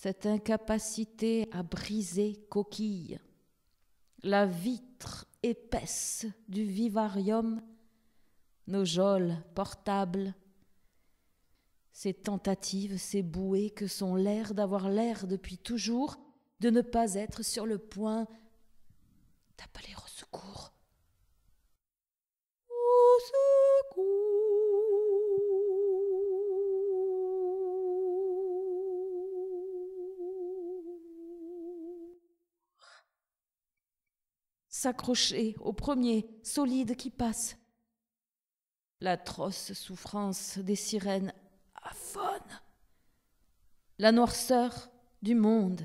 cette incapacité à briser coquille, la vitre épaisse du vivarium, nos geôles portables, ces tentatives, ces bouées que sont l'air d'avoir l'air depuis toujours, de ne pas être sur le point d'appeler au secours. s'accrocher au premier solide qui passe. L'atroce souffrance des sirènes affonne. La noirceur du monde,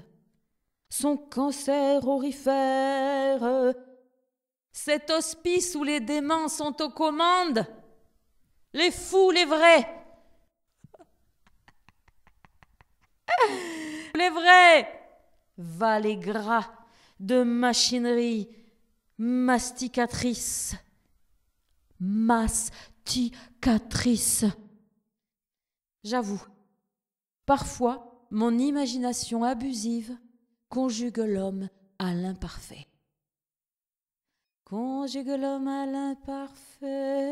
son cancer orifère, cet hospice où les démons sont aux commandes, les fous, les vrais. Les vrais, va les gras de machinerie masticatrice, masticatrice. J'avoue, parfois mon imagination abusive conjugue l'homme à l'imparfait. Conjugue l'homme à l'imparfait.